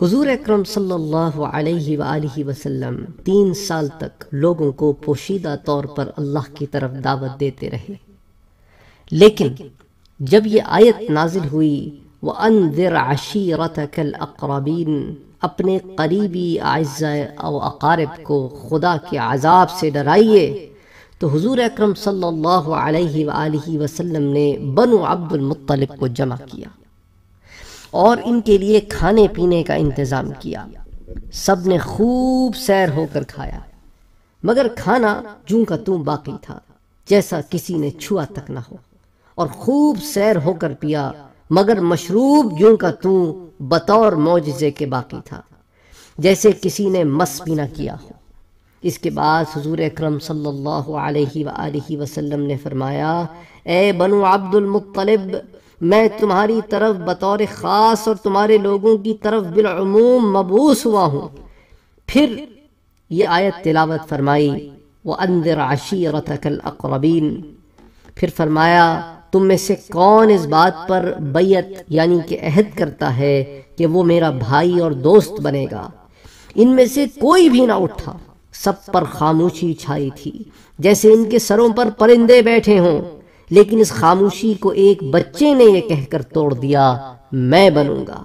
حضور اکرم صلی اللہ علیہ وآلہ وسلم تین سال تک لوگوں کو پوشیدہ طور پر اللہ کی طرف دعوت دیتے رہے لیکن جب یہ آیت نازل ہوئی وَأَنذِرْ عَشِيرَتَكَ الْأَقْرَبِينَ اپنے قریبی اعزیہ او اقارب کو خدا کے عذاب سے ڈرائیے تو حضور اکرم صلی اللہ علیہ وآلہ وسلم نے بنو عبد المطلب کو جمع کیا اور ان کے لیے کھانے پینے کا انتظام کیا سب نے خوب سیر ہو کر کھایا مگر کھانا جوں کا توں باقی تھا جیسا کسی نے چھوا تک نہ ہو اور خوب سیر ہو کر پیا مگر مشروب جوں کا توں بطور معجزے کے باقی تھا جیسے کسی نے مس پینا کیا ہو اس کے بعد حضور اکرم صلی اللہ علیہ وآلہ وسلم نے فرمایا اے بنو عبد المطلب میں تمہاری طرف بطور خاص اور تمہارے لوگوں کی طرف بالعموم مبوس ہوا ہوں پھر یہ آیت تلاوت فرمائی وَأَنذِرْ عَشِيرَتَكَ الْأَقْرَبِينَ پھر فرمایا تم میں سے کون اس بات پر بیعت یعنی کہ عہد کرتا ہے کہ وہ میرا بھائی اور دوست بنے گا ان میں سے کوئی بھی نہ اٹھا سب پر خاموشی چھائی تھی جیسے ان کے سروں پر پرندے بیٹھے ہوں لیکن اس خاموشی کو ایک بچے نے یہ کہہ کر توڑ دیا میں بنوں گا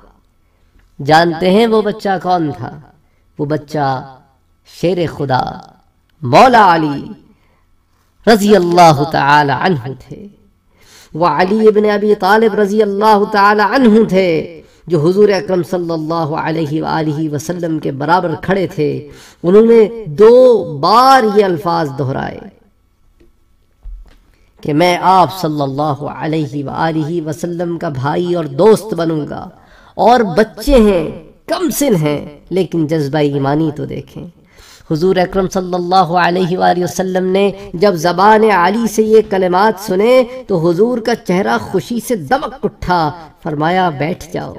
جانتے ہیں وہ بچہ کون تھا وہ بچہ شیر خدا مولا علی رضی اللہ تعالی عنہ تھے وہ علی ابن ابی طالب رضی اللہ تعالی عنہ تھے جو حضور اکرم صلی اللہ علیہ وآلہ وسلم کے برابر کھڑے تھے انہوں نے دو بار یہ الفاظ دہرائے کہ میں آپ صلی اللہ علیہ وآلہ وسلم کا بھائی اور دوست بنوں گا اور بچے ہیں کم سن ہیں لیکن جذبہ ایمانی تو دیکھیں حضور اکرم صلی اللہ علیہ وآلہ وسلم نے جب زبان علی سے یہ کلمات سنے تو حضور کا چہرہ خوشی سے دمک اٹھا فرمایا بیٹھ جاؤ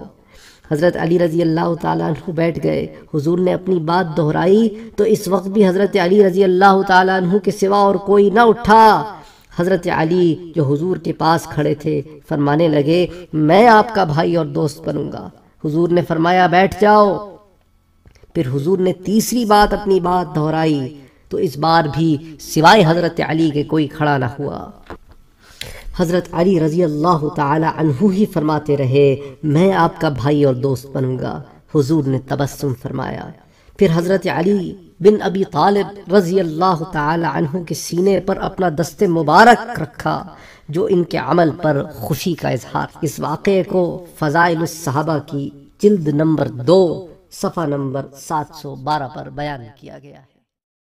حضرت علی رضی اللہ تعالیٰ عنہ بیٹھ گئے حضور نے اپنی بات دہرائی تو اس وقت بھی حضرت علی رضی اللہ تعالیٰ عنہ کے سوا اور کوئی نہ اٹھا حضرت علی جو حضور کے پاس کھڑے تھے فرمانے لگے میں آپ کا بھائی اور دوست بنوں گا حضور نے فرمایا بیٹھ جاؤ پھر حضور نے تیسری بات اپنی بات دہرائی تو اس بار بھی سوائے حضرت علی کے کوئی کھڑا نہ ہوا حضرت علی رضی اللہ تعالی عنہ ہی فرماتے رہے میں آپ کا بھائی اور دوست بنوں گا حضور نے تبسم فرمایا پھر حضرت علی بن ابی طالب رضی اللہ تعالی عنہ کے سینے پر اپنا دست مبارک رکھا جو ان کے عمل پر خوشی کا اظہار اس واقعے کو فضائل الصحابہ کی جلد نمبر دو صفحہ نمبر سات سو بارہ پر بیان کیا گیا ہے